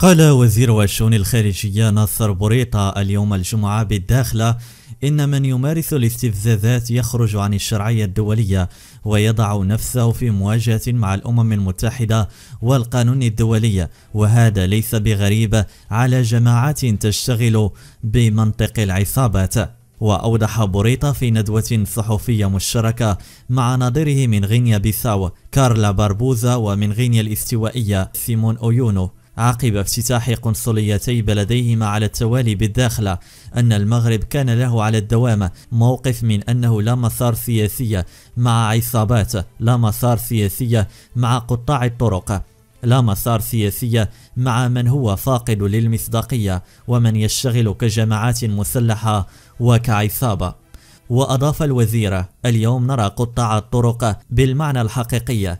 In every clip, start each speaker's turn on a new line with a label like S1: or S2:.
S1: قال وزير الشؤون الخارجية ناصر بوريطة اليوم الجمعة بالداخلة إن من يمارس الاستفزازات يخرج عن الشرعية الدولية ويضع نفسه في مواجهة مع الأمم المتحدة والقانون الدولي وهذا ليس بغريب على جماعات تشتغل بمنطق العصابات وأوضح بوريطة في ندوة صحفية مشتركة مع ناظره من غينيا بيساو كارلا باربوزا ومن غينيا الاستوائية سيمون أويونو عقب افتتاح قنصليتي بلديهما على التوالي بالداخلة أن المغرب كان له على الدوام موقف من أنه لا مسار سياسي مع عصابات لا مسار سياسي مع قطاع الطرق لا مسار سياسي مع من هو فاقد للمصداقية ومن يشتغل كجماعات مسلحة وكعصابة وأضاف الوزير اليوم نرى قطاع الطرق بالمعنى الحقيقي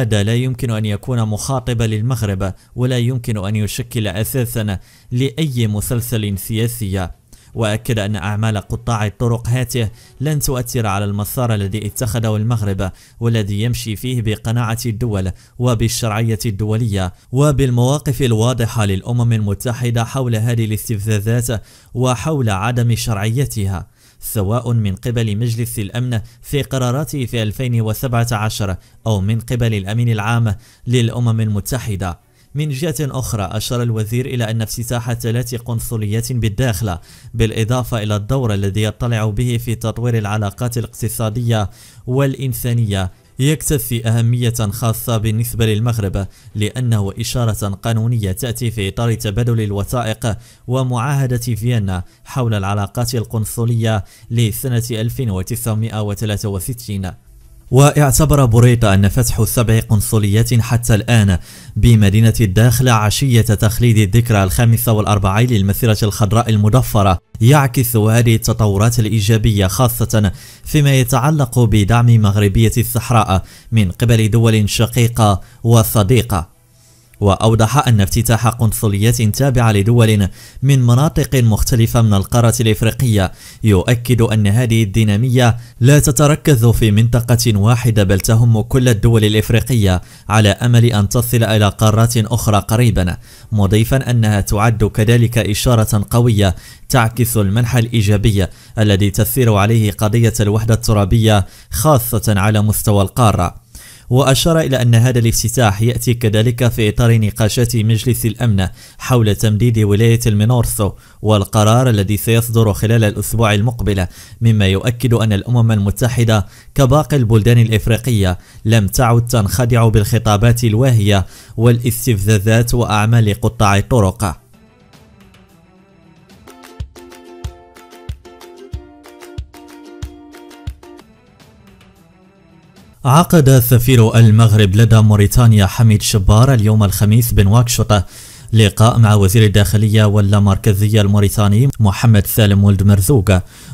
S1: هذا لا يمكن أن يكون مخاطبا للمغرب ولا يمكن أن يشكل أساسا لأي مسلسل سياسي وأكد أن أعمال قطاع الطرق هاته لن تؤثر على المسار الذي اتخذه المغرب والذي يمشي فيه بقناعة الدول وبالشرعية الدولية وبالمواقف الواضحة للأمم المتحدة حول هذه الاستفزازات وحول عدم شرعيتها سواء من قبل مجلس الأمن في قراراته في 2017 أو من قبل الأمين العام للأمم المتحدة من جهة أخرى أشار الوزير إلى أن افتتاح ثلاث قنصليات بالداخل بالإضافة إلى الدور الذي يطلع به في تطوير العلاقات الاقتصادية والإنسانية يكتفي أهمية خاصة بالنسبة للمغرب لأنه إشارة قانونية تأتي في إطار تبادل الوثائق ومعاهدة فيينا حول العلاقات القنصلية لسنة 1963 واعتبر بوريطة أن فتح سبع قنصليات حتى الآن بمدينة الداخلة عشية تخليد الذكرى الخامسة والأربعين للمسيرة الخضراء المضفرة يعكس هذه التطورات الإيجابية خاصة فيما يتعلق بدعم مغربية الصحراء من قبل دول شقيقة وصديقة وأوضح أن افتتاح قنصليات تابعة لدول من مناطق مختلفة من القارة الإفريقية يؤكد أن هذه الدينامية لا تتركز في منطقة واحدة بل تهم كل الدول الإفريقية على أمل أن تصل إلى قارات أخرى قريبا مضيفا أنها تعد كذلك إشارة قوية تعكس المنح الإيجابي الذي تثير عليه قضية الوحدة الترابية خاصة على مستوى القارة وأشار إلى أن هذا الافتتاح يأتي كذلك في إطار نقاشات مجلس الأمن حول تمديد ولاية المينورثو والقرار الذي سيصدر خلال الأسبوع المقبل مما يؤكد أن الأمم المتحدة كباقي البلدان الإفريقية لم تعد تنخدع بالخطابات الواهية والاستفزازات وأعمال قطاع الطرق عقد سفير المغرب لدى موريتانيا حميد شبار اليوم الخميس بن واكشوطة لقاء مع وزير الداخلية واللامركزية الموريتاني محمد سالم ولد مرزوق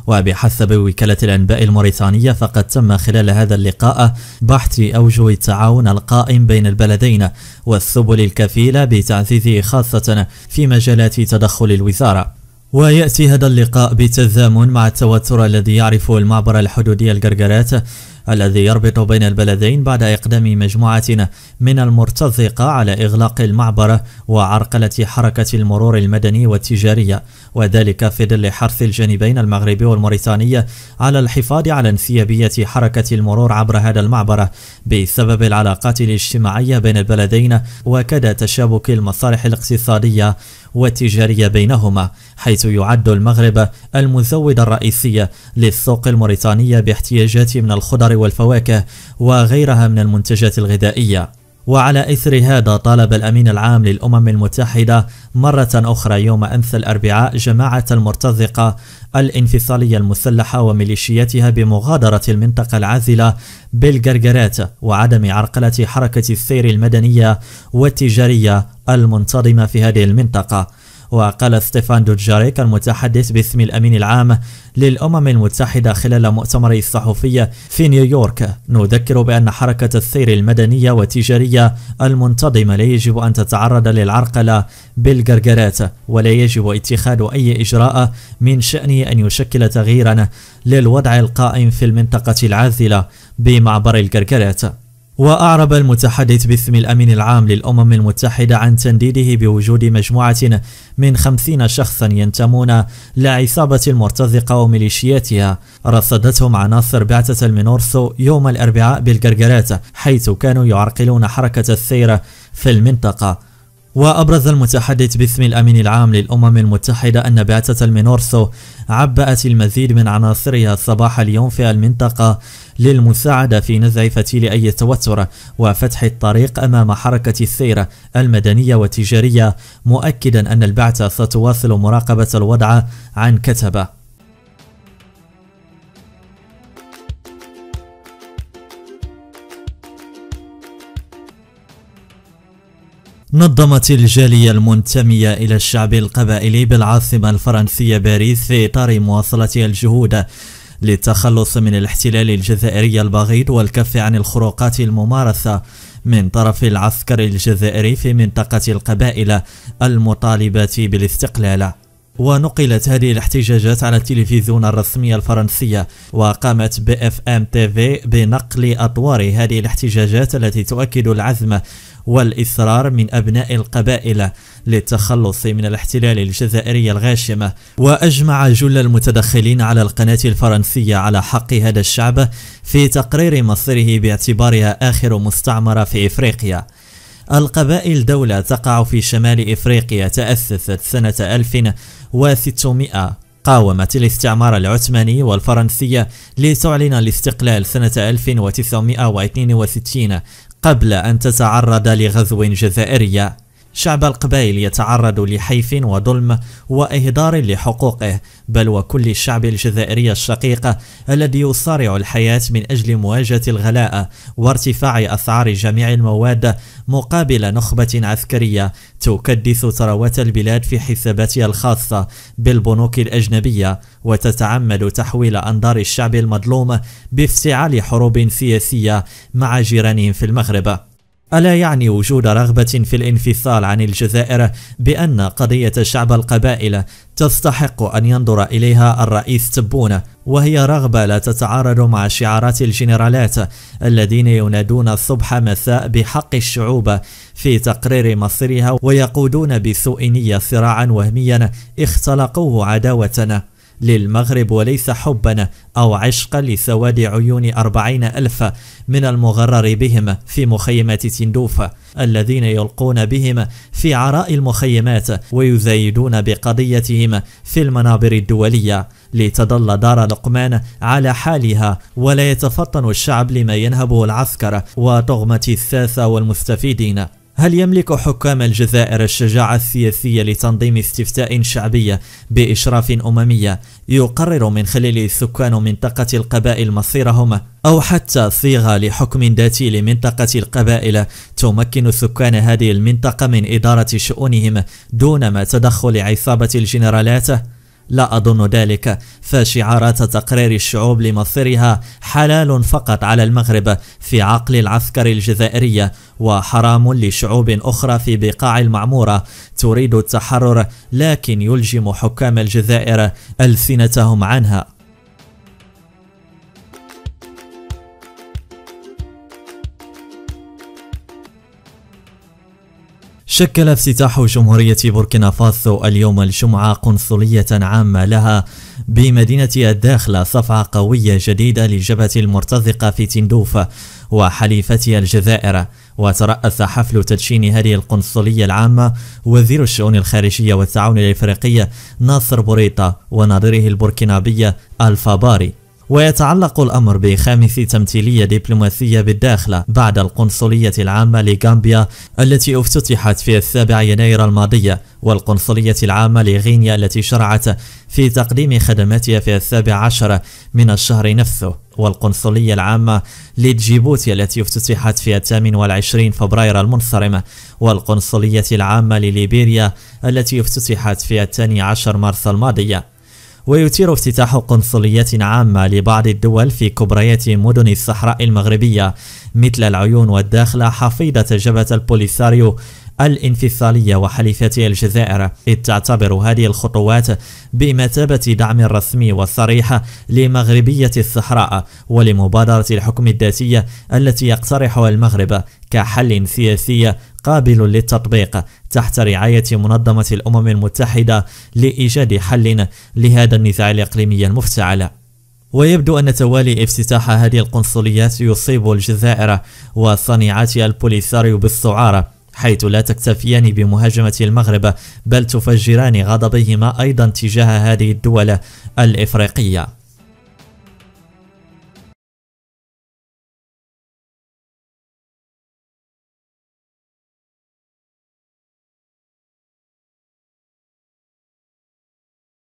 S1: وبحسب وكالة الأنباء الموريتانية فقد تم خلال هذا اللقاء بحث أوجه التعاون القائم بين البلدين والسبل الكفيلة بتعزيزه خاصة في مجالات تدخل الوزارة ويأتي هذا اللقاء بتزامن مع التوتر الذي يعرفه المعبر الحدودي القرقرات الذي يربط بين البلدين بعد إقدام مجموعة من المرتزقة على إغلاق المعبر وعرقلة حركة المرور المدني والتجارية وذلك في ظل حرث الجانبين المغربي والموريتاني على الحفاظ على انسيابية حركة المرور عبر هذا المعبر بسبب العلاقات الاجتماعية بين البلدين وكذا تشابك المصالح الاقتصادية والتجارية بينهما حيث يعد المغرب المزود الرئيسي للسوق الموريتانية باحتياجات من الخضر والفواكه وغيرها من المنتجات الغذائية وعلى إثر هذا طالب الأمين العام للأمم المتحدة مرة أخرى يوم أمس الأربعاء جماعة المرتزقة الانفصالية المسلحة وميليشياتها بمغادرة المنطقة العازلة بالجرجرات وعدم عرقلة حركة السير المدنية والتجارية المنتظمة في هذه المنطقة وقال ستيفان دوجاريك المتحدث باسم الأمين العام للأمم المتحدة خلال مؤتمر الصحفي في نيويورك نذكر بأن حركة السير المدنية والتجارية المنتظمة لا يجب أن تتعرض للعرقلة بالجرجرات ولا يجب اتخاذ أي إجراء من شأنه أن يشكل تغييرا للوضع القائم في المنطقة العازلة بمعبر الجرجرات وأعرب المتحدث باسم الأمين العام للأمم المتحدة عن تنديده بوجود مجموعة من خمسين شخصا ينتمون لعصابة المرتزقة وميليشياتها رصدتهم عناصر بعثة المينورسو يوم الأربعاء بالقرقرات حيث كانوا يعرقلون حركة السير في المنطقة وأبرز المتحدث باسم الأمين العام للأمم المتحدة أن بعثة المينورسو عبأت المزيد من عناصرها صباح اليوم في المنطقة للمساعدة في نزع فتيل أي توتر وفتح الطريق أمام حركة السيرة المدنية والتجارية مؤكدا أن البعثة ستواصل مراقبة الوضع عن كتبه نظمت الجالية المنتمية إلى الشعب القبائلي بالعاصمة الفرنسية باريس في إطار مواصلتها الجهود للتخلص من الاحتلال الجزائري البغيض والكف عن الخروقات الممارسة من طرف العسكر الجزائري في منطقة القبائل المطالبة بالاستقلال ونقلت هذه الاحتجاجات على التلفزيون الرسمي الفرنسية وقامت بي اف ام تي في بنقل أطوار هذه الاحتجاجات التي تؤكد العزم والإصرار من أبناء القبائل للتخلص من الاحتلال الجزائري الغاشم وأجمع جل المتدخلين على القناة الفرنسية على حق هذا الشعب في تقرير مصيره باعتبارها آخر مستعمرة في إفريقيا القبائل دولة تقع في شمال إفريقيا تأسست سنة 1600 قاومت الاستعمار العثماني والفرنسي لتعلن الاستقلال سنة 1962 قبل أن تتعرض لغزو جزائري شعب القبائل يتعرض لحيف وظلم وإهدار لحقوقه بل وكل الشعب الجزائري الشقيق الذي يصارع الحياة من أجل مواجهة الغلاء وارتفاع أسعار جميع المواد مقابل نخبة عسكرية تكدس ثروات البلاد في حساباتها الخاصة بالبنوك الأجنبية وتتعمد تحويل أنظار الشعب المظلوم بافتعال حروب سياسية مع جيرانهم في المغرب ألا يعني وجود رغبة في الانفصال عن الجزائر بأن قضية شعب القبائل تستحق أن ينظر إليها الرئيس تبون وهي رغبة لا تتعارض مع شعارات الجنرالات الذين ينادون الصبح مساء بحق الشعوب في تقرير مصيرها ويقودون بسوء نية صراعا وهميا اختلقوه عداوة للمغرب وليس حبا أو عشقا لسواد عيون أربعين ألف من المغرر بهم في مخيمات تندوف الذين يلقون بهم في عراء المخيمات ويزايدون بقضيتهم في المنابر الدولية لتظل دار لقمان على حالها ولا يتفطن الشعب لما ينهبه العسكر وطغمة الساسة والمستفيدين هل يملك حكام الجزائر الشجاعة السياسية لتنظيم استفتاء شعبية بإشراف أممية يقرر من خلال سكان منطقة القبائل مصيرهم أو حتى صيغة لحكم ذاتي لمنطقة القبائل تمكن سكان هذه المنطقة من إدارة شؤونهم دون ما تدخل عصابة الجنرالات؟ لا أظن ذلك فشعارات تقرير الشعوب لمصيرها حلال فقط على المغرب في عقل العسكر الجزائرية وحرام لشعوب أخرى في بقاع المعمورة تريد التحرر لكن يلجم حكام الجزائر ألسنتهم عنها شكل افتتاح جمهورية بوركينا فاسو اليوم الجمعة قنصلية عامة لها بمدينة الداخلة صفعة قوية جديدة للجبهة المرتزقة في تندوف وحليفتها الجزائر وترأس حفل تدشين هذه القنصلية العامة وزير الشؤون الخارجية والتعاون الإفريقي ناصر بوريطة وناظره البوركينابية ألفا باري ويتعلق الأمر بخامس تمثيلية دبلوماسية بالداخل بعد القنصلية العامة لغامبيا التي افتتحت في السابع يناير الماضي والقنصلية العامة لغينيا التي شرعت في تقديم خدماتها في السابع عشر من الشهر نفسه والقنصلية العامة لجيبوتي التي افتتحت في الثامن والعشرين فبراير المنصرم والقنصلية العامة لليبيريا التي افتتحت في الثاني عشر مارس الماضي ويثير افتتاح قنصليات عامة لبعض الدول في كبريات مدن الصحراء المغربية مثل العيون والداخلة حفيدة جبهة البوليساريو الانفصالية وحليفتي الجزائر إذ تعتبر هذه الخطوات بمثابة دعم رسمي وصريح لمغربية الصحراء ولمبادرة الحكم الذاتية التي يقترحها المغرب كحل سياسي قابل للتطبيق تحت رعاية منظمة الأمم المتحدة لإيجاد حل لهذا النزاع الإقليمي المفتعل ويبدو أن توالي افتتاح هذه القنصليات يصيب الجزائر وصنيعات البوليساريو بالسعارة حيث لا تكتفيان بمهاجمة المغرب بل تفجران غضبهما أيضا تجاه هذه الدول الإفريقية